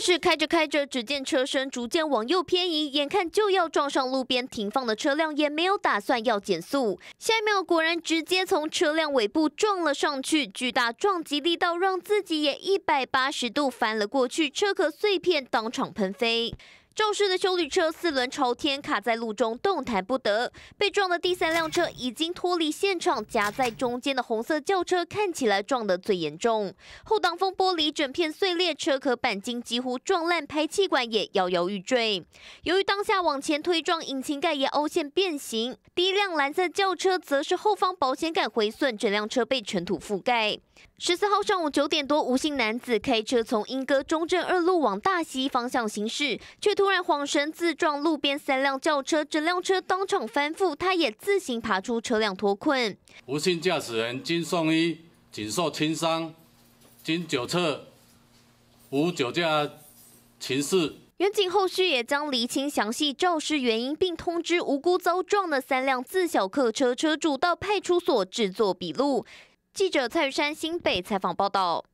是开着开着，只见车身逐渐往右偏移，眼看就要撞上路边停放的车辆，也没有打算要减速。下一秒，果然直接从车辆尾部撞了上去，巨大撞击力道让自己也一百八十度翻了过去，车壳碎片当场喷飞。肇事的修理车四轮朝天，卡在路中动弹不得。被撞的第三辆车已经脱离现场，夹在中间的红色轿车看起来撞得最严重，后挡风玻璃整片碎裂，车壳钣金几乎撞烂，排气管也摇摇欲坠。由于当下往前推撞，引擎盖也凹陷变形。第一辆蓝色轿车则是后方保险杆毁损，整辆车被尘土覆盖。十四号上午九点多，无姓男子开车从英歌中正二路往大溪方向行驶，却突。突然，晃神，自撞路边三辆轿车，整辆车当场翻覆，他也自行爬出车辆脱困。无幸，驾驶人经送医仅受轻伤，经酒测无酒驾情事。远警后续也将厘清详细肇事原因，并通知无辜遭撞的三辆自小客车车主到派出所制作笔录。记者蔡玉山，新北采访报道。